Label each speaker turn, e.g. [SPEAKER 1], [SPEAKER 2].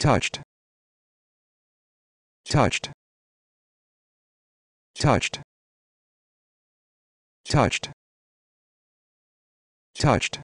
[SPEAKER 1] touched touched touched touched touched